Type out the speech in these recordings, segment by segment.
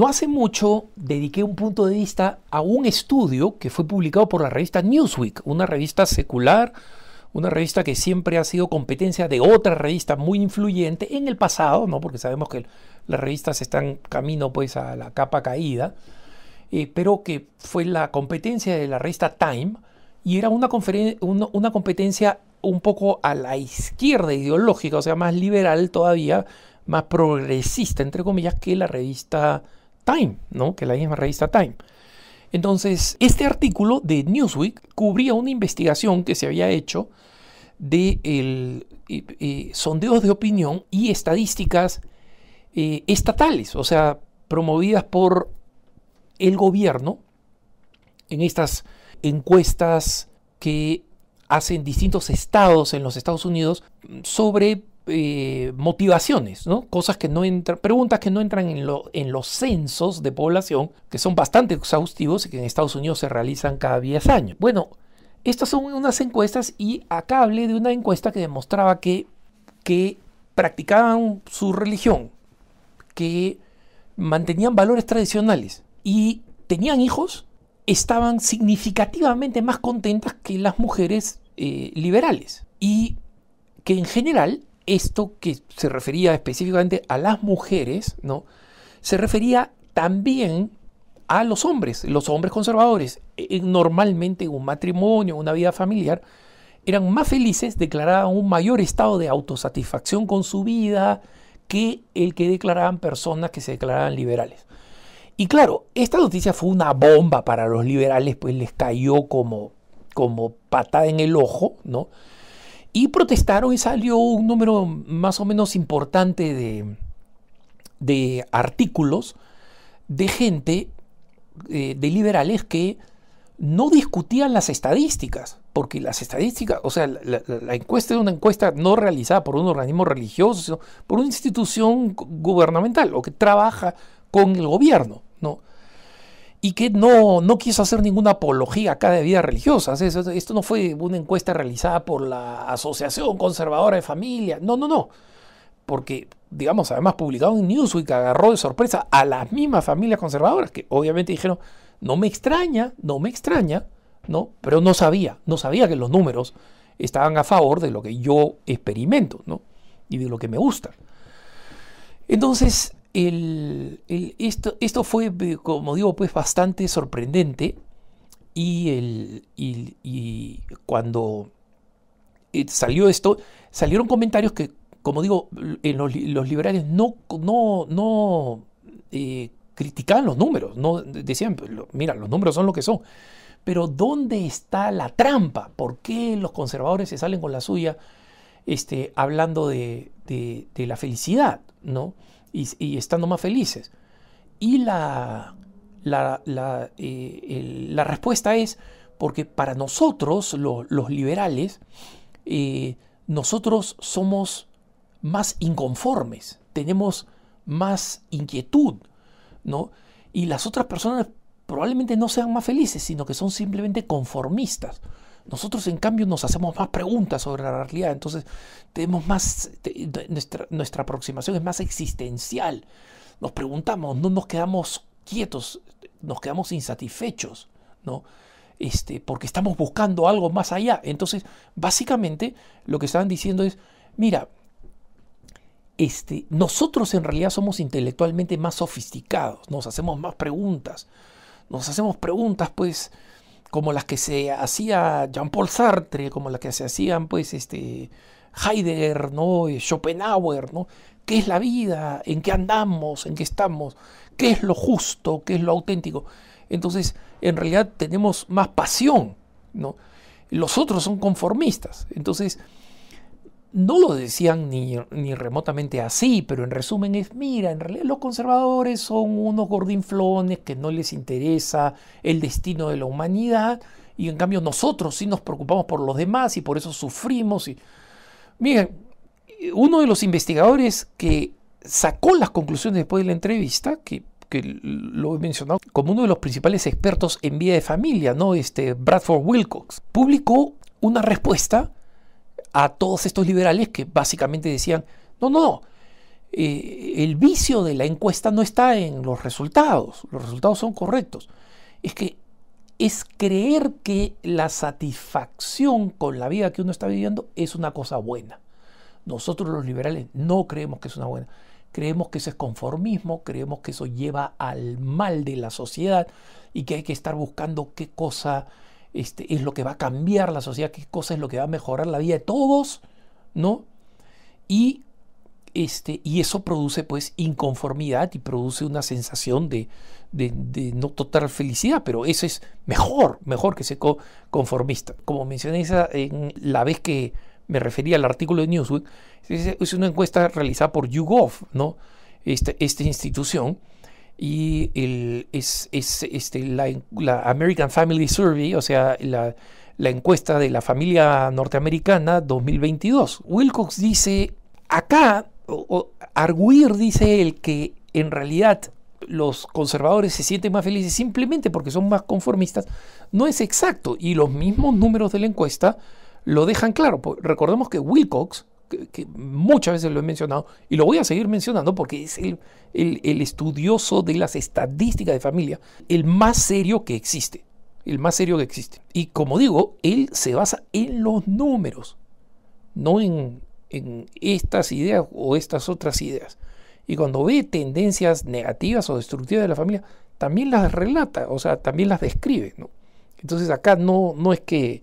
No hace mucho dediqué un punto de vista a un estudio que fue publicado por la revista Newsweek, una revista secular, una revista que siempre ha sido competencia de otra revista muy influyente en el pasado, ¿no? porque sabemos que las revistas están camino pues a la capa caída, eh, pero que fue la competencia de la revista Time y era una, una competencia un poco a la izquierda ideológica, o sea, más liberal todavía, más progresista, entre comillas, que la revista Time, ¿no? que la misma revista Time. Entonces, este artículo de Newsweek cubría una investigación que se había hecho de eh, eh, sondeos de opinión y estadísticas eh, estatales, o sea, promovidas por el gobierno en estas encuestas que hacen distintos estados en los Estados Unidos sobre eh, motivaciones, ¿no? Cosas que no entran, preguntas que no entran en, los censos de población, que son bastante exhaustivos y que en Estados Unidos se realizan cada 10 años. Bueno, estas son unas encuestas y acá hablé de una encuesta que demostraba que, que practicaban su religión, que mantenían valores tradicionales y tenían hijos, estaban significativamente más contentas que las mujeres eh, liberales. Y que en general esto que se refería específicamente a las mujeres, ¿no? Se refería también a los hombres, los hombres conservadores. E, e, normalmente en un matrimonio, una vida familiar, eran más felices, declaraban un mayor estado de autosatisfacción con su vida que el que declaraban personas que se declaraban liberales. Y claro, esta noticia fue una bomba para los liberales, pues les cayó como, como patada en el ojo, ¿no? Y protestaron y salió un número más o menos importante de, de artículos de gente, eh, de liberales que no discutían las estadísticas, porque las estadísticas, o sea, la, encuesta es una encuesta no realizada por un organismo religioso, sino por una institución gubernamental o que trabaja con el gobierno, ¿no? y que no, no quiso hacer ninguna apología acá de vida religiosa. Esto no fue una encuesta realizada por la Asociación Conservadora de Familia. No, no, no. Porque, digamos, además publicado en Newsweek, agarró de sorpresa a las mismas familias conservadoras, que obviamente dijeron, no me extraña, no me extraña, ¿no? Pero no sabía, no sabía que los números estaban a favor de lo que yo experimento, ¿no? Y de lo que me gusta. Entonces, el, esto, esto, fue, eh, como digo, pues bastante sorprendente. Y, el, y, cuando eh, salió esto, salieron comentarios que, como digo, los, liberales no, no, eh, criticaban los números, no decían, pues, mira, los números son lo que son. Pero ¿dónde está la trampa? ¿Por qué los conservadores se salen con la suya este, hablando de, de la felicidad? ¿no? y, estando más felices. Y la, la, la, eh, respuesta es porque para nosotros, los liberales, eh, nosotros somos más inconformes, tenemos más inquietud, ¿no? Y las otras personas probablemente no sean más felices, sino que son simplemente conformistas. Nosotros, en cambio, nos hacemos más preguntas sobre la realidad, entonces tenemos más, nuestra, aproximación es más existencial. Nos preguntamos, no nos quedamos quietos, nos quedamos insatisfechos, ¿no? Este, porque estamos buscando algo más allá. Entonces, básicamente, lo que estaban diciendo es, mira, este, nosotros en realidad somos intelectualmente más sofisticados, nos hacemos más preguntas, nos hacemos preguntas, pues, como las que se hacía Jean-Paul Sartre, como las que se hacían pues este Heidegger, ¿no? Eh, Schopenhauer, ¿no? ¿Qué es la vida? ¿En qué andamos? ¿En qué estamos? ¿Qué es lo justo? ¿Qué es lo auténtico? Entonces, en realidad tenemos más pasión, ¿no? Los otros son conformistas. Entonces, no lo decían ni, remotamente así, pero en resumen es, mira, en realidad los conservadores son unos gordinflones que no les interesa el destino de la humanidad y en cambio nosotros sí nos preocupamos por los demás y por eso sufrimos. Y... Miren, uno de los investigadores que sacó las conclusiones después de la entrevista, que, que lo he mencionado como uno de los principales expertos en vía de familia, ¿no? este Bradford Wilcox, publicó una respuesta a todos estos liberales que básicamente decían, no, no, eh, el vicio de la encuesta no está en los resultados, los resultados son correctos. Es que es creer que la satisfacción con la vida que uno está viviendo es una cosa buena. Nosotros los liberales no creemos que es una buena. Creemos que eso es conformismo, creemos que eso lleva al mal de la sociedad y que hay que estar buscando qué cosa este, es lo que va a cambiar la sociedad, qué cosa es lo que va a mejorar la vida de todos, ¿no? Y, este, y eso produce pues inconformidad y produce una sensación de, no total felicidad, pero eso es mejor, mejor que ser conformista. Como mencioné en la vez que me refería al artículo de Newsweek, es, una encuesta realizada por YouGov, ¿no? Este, esta institución y el, es, este, la, American Family Survey, o sea, la, encuesta de la familia norteamericana 2022. Wilcox dice, acá, arguir dice él, que en realidad los conservadores se sienten más felices simplemente porque son más conformistas, no es exacto. Y los mismos números de la encuesta lo dejan claro. Recordemos que Wilcox que, muchas veces lo he mencionado y lo voy a seguir mencionando porque es el, el, estudioso de las estadísticas de familia, el más serio que existe, el más serio que existe. Y como digo, él se basa en los números, no en, estas ideas o estas otras ideas. Y cuando ve tendencias negativas o destructivas de la familia, también las relata, o sea, también las describe. Entonces acá no, no es que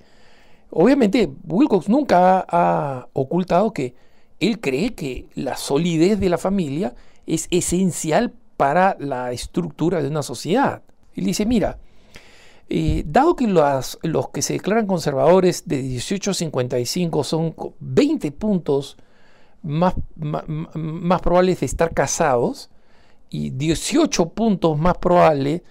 Obviamente, Wilcox nunca ha, ocultado que él cree que la solidez de la familia es esencial para la estructura de una sociedad. Él dice, mira, eh, dado que los, que se declaran conservadores de 1855 son 20 puntos más, más probables de estar casados y 18 puntos más probables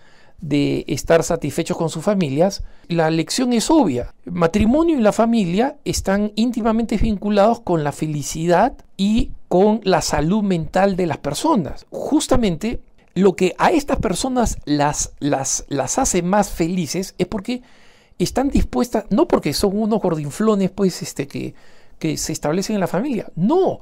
de estar satisfechos con sus familias, la lección es obvia. matrimonio y la familia están íntimamente vinculados con la felicidad y con la salud mental de las personas. Justamente lo que a estas personas las, las, las hace más felices es porque están dispuestas, no porque son unos gordinflones pues, este, que, que se establecen en la familia, no,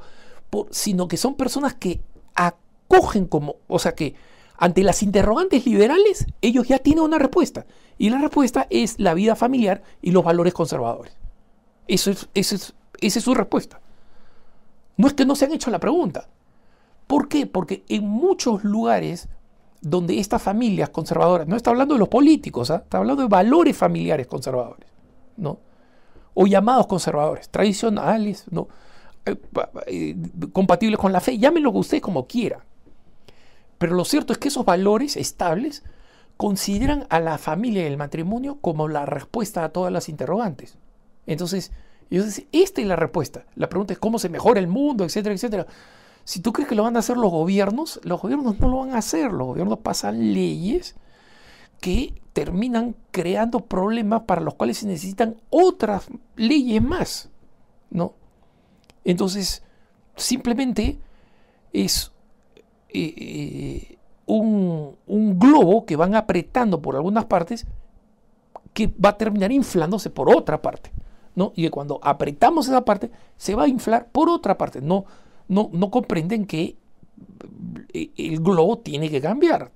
sino que son personas que acogen como, o sea, que ante las interrogantes liberales, ellos ya tienen una respuesta. Y la respuesta es la vida familiar y los valores conservadores. Eso es, esa es su respuesta. No es que no se han hecho la pregunta. ¿Por qué? Porque en muchos lugares donde estas familias conservadoras, no está hablando de los políticos, ¿ah? está hablando de valores familiares conservadores, ¿no? O llamados conservadores, tradicionales, ¿no? Eh, eh, compatibles con la fe, llámenlo ustedes como quiera pero lo cierto es que esos valores estables consideran a la familia y el matrimonio como la respuesta a todas las interrogantes. Entonces, esta es la respuesta. La pregunta es cómo se mejora el mundo, etcétera, etcétera. Si tú crees que lo van a hacer los gobiernos, los gobiernos no lo van a hacer. Los gobiernos pasan leyes que terminan creando problemas para los cuales se necesitan otras leyes más, ¿no? Entonces, simplemente es eh, un, globo que van apretando por algunas partes que va a terminar inflándose por otra parte. ¿no? Y que cuando apretamos esa parte, se va a inflar por otra parte. No, no, no comprenden que eh, el globo tiene que cambiar.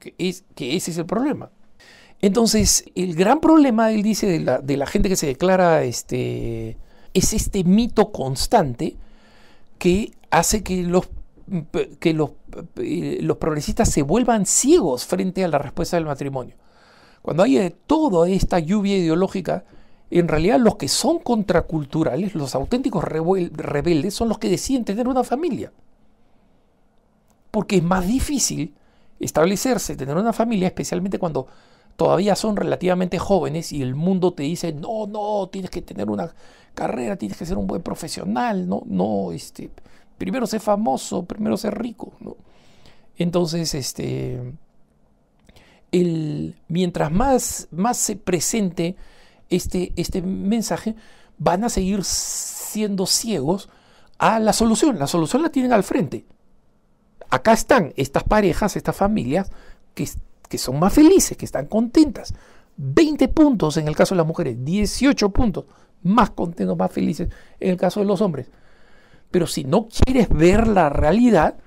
Que, es, que ese es el problema. Entonces, el gran problema, él dice, de la, de la, gente que se declara, este, es este mito constante que hace que los que los, progresistas se vuelvan ciegos frente a la respuesta del matrimonio. Cuando hay eh, toda esta lluvia ideológica, en realidad los que son contraculturales, los auténticos rebeldes, son los que deciden tener una familia. Porque es más difícil establecerse, tener una familia, especialmente cuando todavía son relativamente jóvenes y el mundo te dice, no, no, tienes que tener una carrera, tienes que ser un buen profesional, no, no, este, primero ser famoso, primero ser rico. Entonces, este, mientras más, más se presente este, este mensaje, van a seguir siendo ciegos a la solución. La solución la tienen al frente. Acá están estas parejas, estas familias que, que son más felices, que están contentas. 20 puntos en el caso de las mujeres, 18 puntos más contentos, más felices en el caso de los hombres. Pero si no quieres ver la realidad,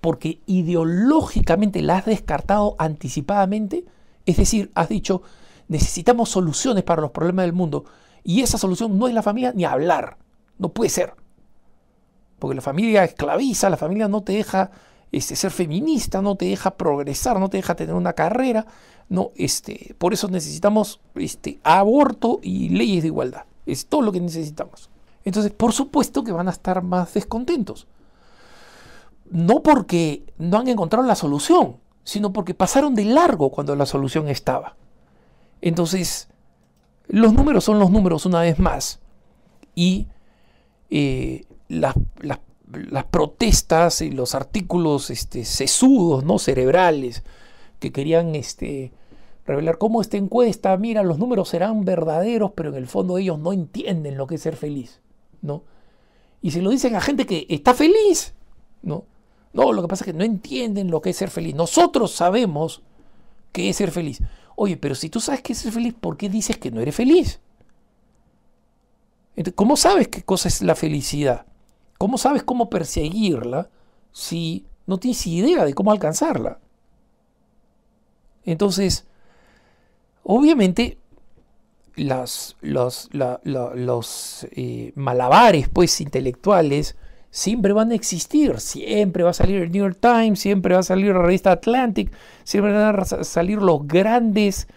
porque ideológicamente la has descartado anticipadamente, es decir, has dicho, necesitamos soluciones para los problemas del mundo, y esa solución no es la familia ni hablar, no puede ser. Porque la familia esclaviza, la familia no te deja este, ser feminista, no te deja progresar, no te deja tener una carrera. No, este, por eso necesitamos este, aborto y leyes de igualdad. Es todo lo que necesitamos. Entonces, por supuesto que van a estar más descontentos. No porque no han encontrado la solución, sino porque pasaron de largo cuando la solución estaba. Entonces, los números son los números una vez más. Y eh, las, protestas y los artículos este, sesudos, ¿no? cerebrales, que querían este, revelar cómo esta encuesta, mira, los números serán verdaderos, pero en el fondo ellos no entienden lo que es ser feliz. ¿no? Y se lo dicen a gente que está feliz, ¿no? No, lo que pasa es que no entienden lo que es ser feliz. Nosotros sabemos qué es ser feliz. Oye, pero si tú sabes qué es ser feliz, ¿por qué dices que no eres feliz? ¿Cómo sabes qué cosa es la felicidad? ¿Cómo sabes cómo perseguirla si no tienes idea de cómo alcanzarla? Entonces, obviamente los, los, eh, malabares pues, intelectuales siempre van a existir, siempre va a salir el New York Times, siempre va a salir la revista Atlantic, siempre van a salir los grandes,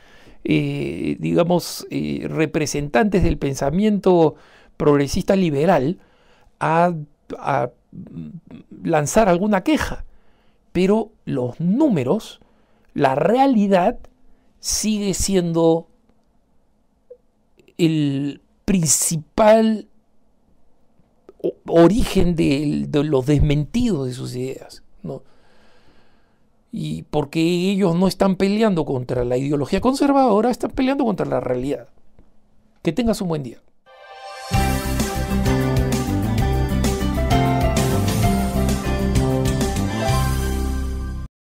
eh, digamos, eh, representantes del pensamiento progresista liberal a lanzar alguna queja. Pero los números, la realidad sigue siendo el principal origen de, los desmentidos de sus ideas. Y porque ellos no están peleando contra la ideología conservadora, están peleando contra la realidad. Que tengas un buen día.